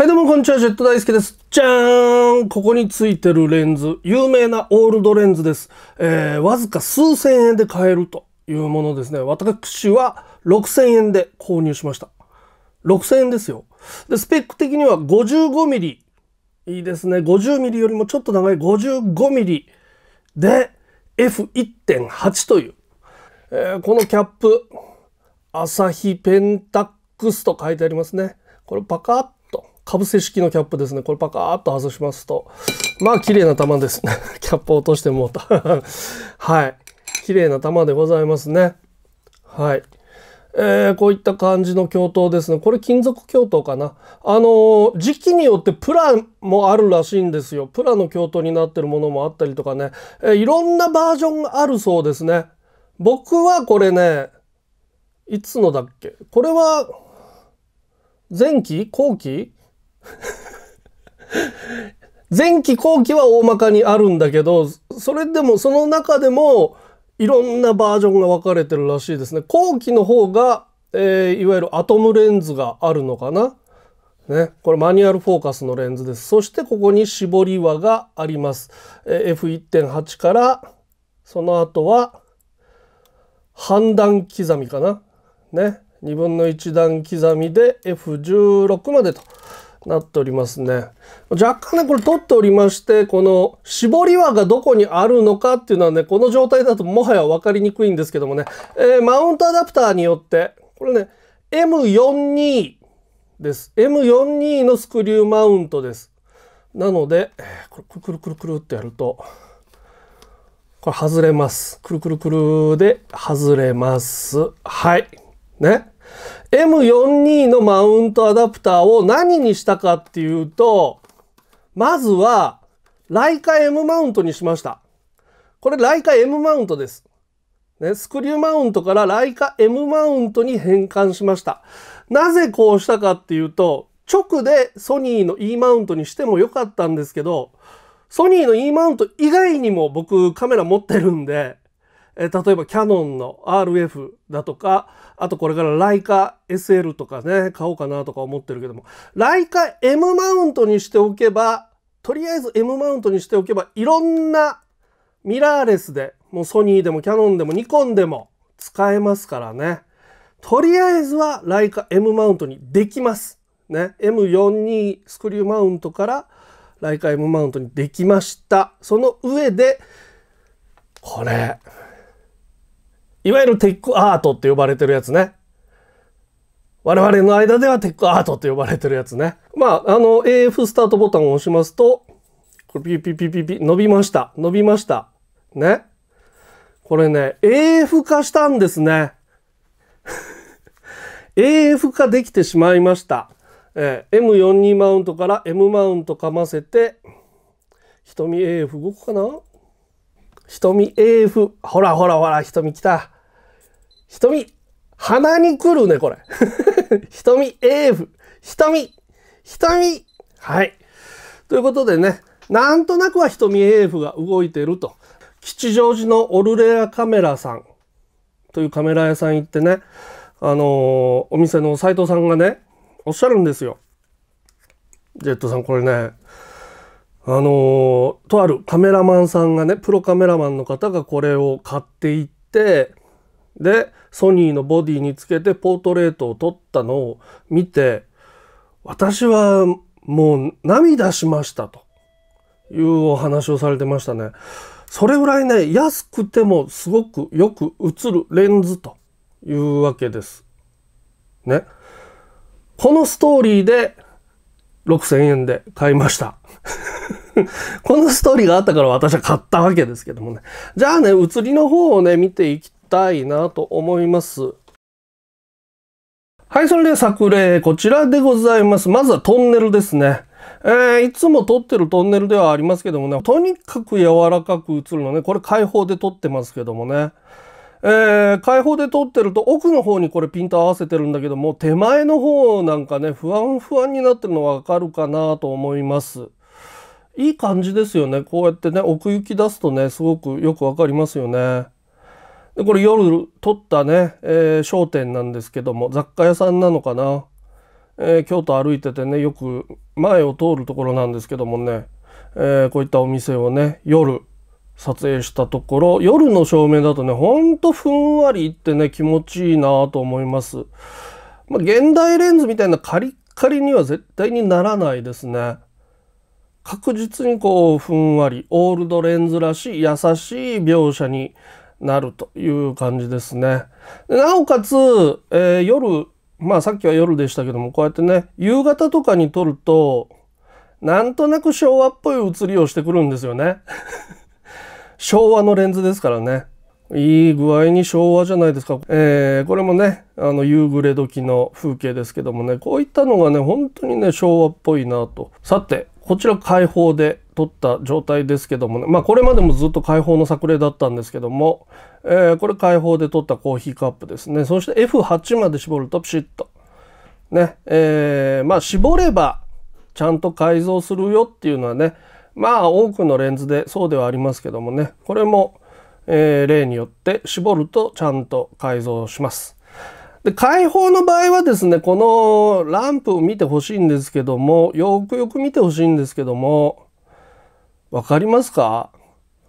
はいどうもこんにちは、ジェット大好きです。じゃーんここについてるレンズ、有名なオールドレンズです。えー、わずか数千円で買えるというものですね。私は6000円で購入しました。6000円ですよ。で、スペック的には 55mm。いいですね。50mm よりもちょっと長い 55mm で F1.8 という。えー、このキャップ、アサヒペンタックスと書いてありますね。これパカッぶせ式のキャップですね。これパカーッと外しますと。まあ、綺麗な玉ですね。キャップ落としてもうた。はい。綺麗な玉でございますね。はい。えー、こういった感じの教頭ですね。これ金属共頭かな。あのー、時期によってプラもあるらしいんですよ。プラの共頭になってるものもあったりとかね。えー、いろんなバージョンがあるそうですね。僕はこれね、いつのだっけこれは、前期後期 前期後期は大まかにあるんだけど、それでもその中でもいろんなバージョンが分かれてるらしいですね。後期の方が、えー、いわゆるアトムレンズがあるのかな。ね、これマニュアルフォーカスのレンズです。そしてここに絞り輪があります。えー、F1.8 から、その後は、半段刻みかな。ね。2分の1段刻みで F16 までと。なっておりますね。若干ね、これ取っておりまして、この絞り輪がどこにあるのかっていうのはね、この状態だともはや分かりにくいんですけどもね、えー、マウントアダプターによって、これね、M42 です。M42 のスクリューマウントです。なので、これくるくるくるってやると、これ外れます。くるくるくるで外れます。はい。ね。M42 のマウントアダプターを何にしたかっていうと、まずは、ライカ M マウントにしました。これライカ M マウントです。ね、スクリューマウントからライカ M マウントに変換しました。なぜこうしたかっていうと、直でソニーの E マウントにしてもよかったんですけど、ソニーの E マウント以外にも僕カメラ持ってるんで、えー、例えばキヤノンの RF だとかあとこれからライカ SL とかね買おうかなとか思ってるけどもライカ M マウントにしておけばとりあえず M マウントにしておけばいろんなミラーレスでもうソニーでもキヤノンでもニコンでも使えますからねとりあえずはライカ M マウントにできます。ね、M42 スクリューマウントからライカ M マウントにできました。その上で、これ、いわゆるテックアートって呼ばれてるやつね。我々の間ではテックアートって呼ばれてるやつね。まあ、あの、AF スタートボタンを押しますと、これピピピピピ、伸びました。伸びました。ね。これね、AF 化したんですね。AF 化できてしまいました。えー、M42 マウントから M マウントかませて、瞳 AF 動くかな瞳 AF。ほらほらほら、瞳来た。瞳、鼻に来るね、これ。瞳 AF。瞳、瞳。はい。ということでね、なんとなくは瞳 AF が動いてると。吉祥寺のオルレアカメラさんというカメラ屋さん行ってね、あのー、お店の斎藤さんがね、おっしゃるんですよ。ジェットさん、これね、あのとあるカメラマンさんがねプロカメラマンの方がこれを買っていってでソニーのボディにつけてポートレートを撮ったのを見て私はもう涙しましたというお話をされてましたね。それぐらいね安くてもすごくよく映るレンズというわけです。ね。このストーリーで6000円で買いました。このストーリーがあったから私は買ったわけですけどもね。じゃあね、写りの方をね、見ていきたいなと思います。はい、それでは作例、こちらでございます。まずはトンネルですね。えー、いつも撮ってるトンネルではありますけどもね、とにかく柔らかく映るのね、これ開放で撮ってますけどもね。えー、開放で撮ってると奥の方にこれピント合わせてるんだけども、手前の方なんかね、不安不安になってるのわかるかなと思います。いい感じですよね。こうやってね、奥行き出すとね、すごくよくわかりますよね。で、これ夜撮ったね、えー、商店なんですけども、雑貨屋さんなのかな。えー、京都歩いててね、よく前を通るところなんですけどもね、えー、こういったお店をね、夜撮影したところ、夜の照明だとね、ほんとふんわりいってね、気持ちいいなと思います。まあ、現代レンズみたいなカリッカリには絶対にならないですね。確実にこうふんわりオールドレンズらしい優しい描写になるという感じですね。なおかつ、えー、夜まあさっきは夜でしたけどもこうやってね夕方とかに撮るとなんとなく昭和っぽい写りをしてくるんですよね。昭和のレンズですからね。いい具合に昭和じゃないですか。えー、これもね、あの夕暮れ時の風景ですけどもね、こういったのがね、本当にね、昭和っぽいなと。さて、こちら開放で撮った状態ですけどもね、まあ、これまでもずっと開放の作例だったんですけども、えー、これ開放で撮ったコーヒーカップですね。そして F8 まで絞るとピシッと。ね、えー、まあ、絞ればちゃんと改造するよっていうのはね、まあ多くのレンズでそうではありますけどもね、これも、えー、例によって絞るとちゃんと改造します。で、解放の場合はですね、このランプを見てほしいんですけども、よくよく見てほしいんですけども、わかりますか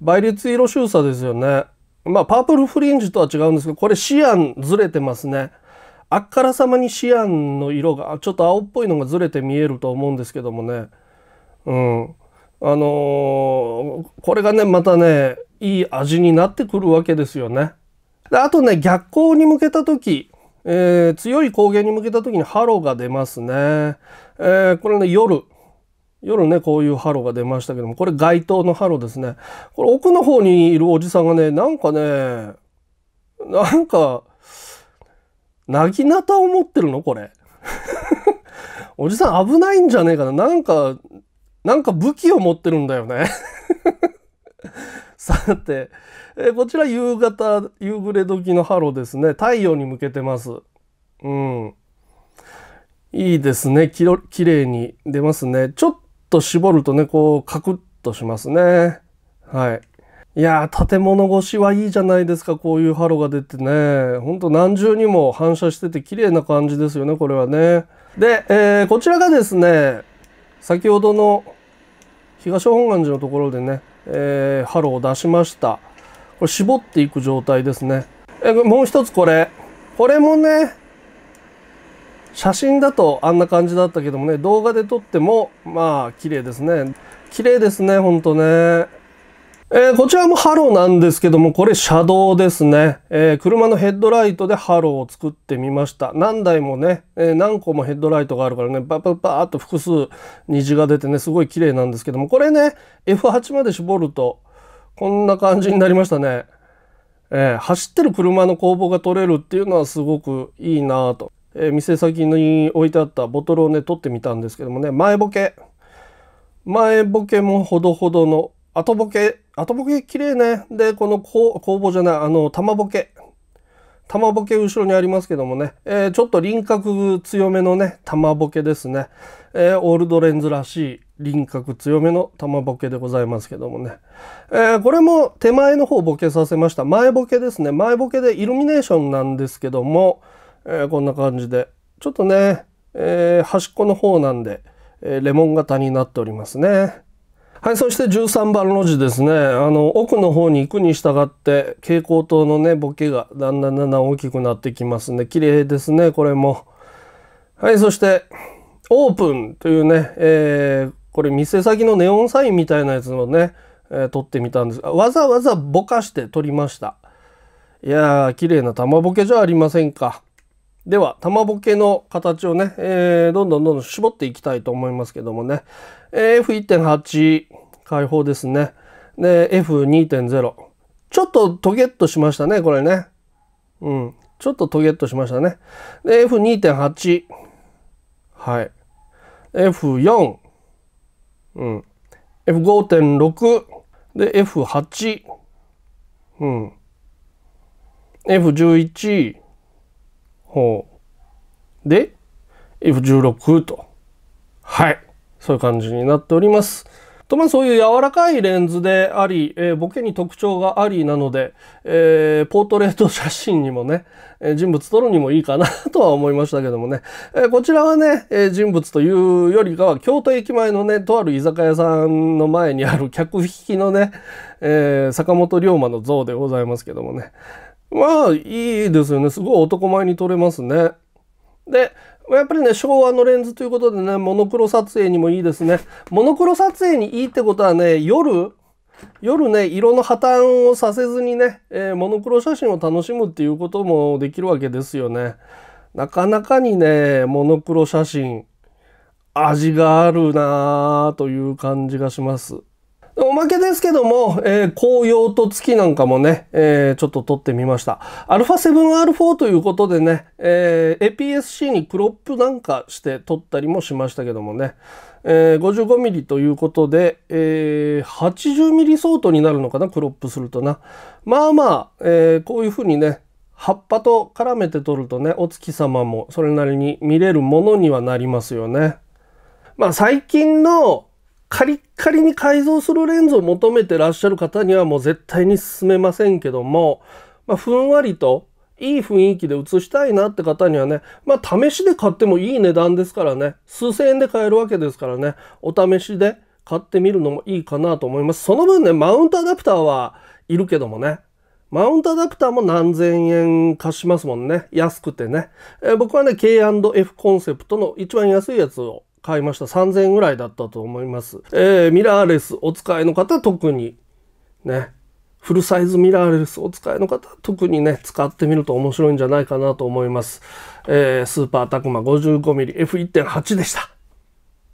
倍率色収差ですよね。まあ、パープルフリンジとは違うんですけど、これシアンずれてますね。あっからさまにシアンの色が、ちょっと青っぽいのがずれて見えると思うんですけどもね。うん。あのー、これがね、またね、いい味になってくるわけですよね。であとね、逆光に向けた時、えー、強い光源に向けた時にハロが出ますね。えー、これね、夜。夜ね、こういうハロが出ましたけども、これ街灯のハロですね。これ奥の方にいるおじさんがね、なんかね、なんか、なぎなたを持ってるのこれ。おじさん危ないんじゃねえかな。なんか、なんか武器を持ってるんだよねさて、えこちら夕方、夕暮れ時のハロですね。太陽に向けてます。うん。いいですね。きれいに出ますね。ちょっと絞るとね、こう、カクッとしますね。はい。いや建物越しはいいじゃないですか。こういうハロが出てね。ほんと何重にも反射してて綺麗な感じですよね、これはね。で、えー、こちらがですね、先ほどの東本願寺のところでね、えー、ハロを出しましたこれ絞っていく状態ですねえもう一つこれこれもね写真だとあんな感じだったけどもね動画で撮ってもまあ綺麗ですね綺麗ですねほんとねえー、こちらもハローなんですけども、これ車道ですね。えー、車のヘッドライトでハローを作ってみました。何台もね、えー、何個もヘッドライトがあるからね、バババーっと複数虹が出てね、すごい綺麗なんですけども、これね、F8 まで絞ると、こんな感じになりましたね。え走ってる車の工房が取れるっていうのはすごくいいなぁと。え店先に置いてあったボトルをね、取ってみたんですけどもね、前ボケ。前ボケもほどほどの後ボケ、後ボケ綺麗ね。で、このこ工房じゃない、あの、玉ボケ。玉ボケ後ろにありますけどもね、えー、ちょっと輪郭強めのね、玉ボケですね。えー、オールドレンズらしい輪郭強めの玉ボケでございますけどもね。えー、これも手前の方ボケさせました。前ボケですね。前ボケでイルミネーションなんですけども、えこんな感じで。ちょっとね、え端っこの方なんで、えレモン型になっておりますね。はい、そして13番路地ですね。あの、奥の方に行くに従って、蛍光灯のね、ボケがだんだんだんだん大きくなってきますね。綺麗ですね、これも。はい、そして、オープンというね、えー、これ店先のネオンサインみたいなやつをね、えー、撮ってみたんですが、わざわざぼかして撮りました。いやー、綺麗な玉ボケじゃありませんか。では、玉ボケの形をね、えー、どんどんどんどん絞っていきたいと思いますけどもね、F1.8 開放ですね。で、F2.0。ちょっとトゲットしましたね、これね。うん。ちょっとトゲットしましたね。で、F2.8。はい。F4。うん。F5.6。で、F8。うん。F11。ほう。で、F16 と。はい。そういう感じになっております。とまあそういう柔らかいレンズであり、えー、ボケに特徴がありなので、えー、ポートレート写真にもね、えー、人物撮るにもいいかなとは思いましたけどもね、えこちらはね、え人物というよりかは京都駅前のね、とある居酒屋さんの前にある客引きのね、え坂本龍馬の像でございますけどもね、まあ、いいですよね。すごい男前に撮れますね。で、やっぱりね、昭和のレンズということでね、モノクロ撮影にもいいですね。モノクロ撮影にいいってことはね、夜、夜ね、色の破綻をさせずにね、えー、モノクロ写真を楽しむっていうこともできるわけですよね。なかなかにね、モノクロ写真、味があるなぁという感じがします。おまけですけども、えー、紅葉と月なんかもね、えー、ちょっと撮ってみました。α7R4 ということでね、えー、APS-C にクロップなんかして撮ったりもしましたけどもね、えー、55mm ということで、えー、80mm 相当になるのかな、クロップするとな。まあまあ、えー、こういう風にね、葉っぱと絡めて撮るとね、お月様もそれなりに見れるものにはなりますよね。まあ最近のカリッカリに改造するレンズを求めてらっしゃる方にはもう絶対に進めませんけども、まあ、ふんわりといい雰囲気で映したいなって方にはね、まあ、試しで買ってもいい値段ですからね、数千円で買えるわけですからね、お試しで買ってみるのもいいかなと思います。その分ね、マウントアダプターはいるけどもね、マウントアダプターも何千円貸しますもんね。安くてね。えー、僕はね、K&F コンセプトの一番安いやつを買いました。3000円ぐらいだったと思います。えー、ミラーレスお使いの方特にね、フルサイズミラーレスお使いの方特にね、使ってみると面白いんじゃないかなと思います。えー、スーパータクマ 55mmF1.8 でした。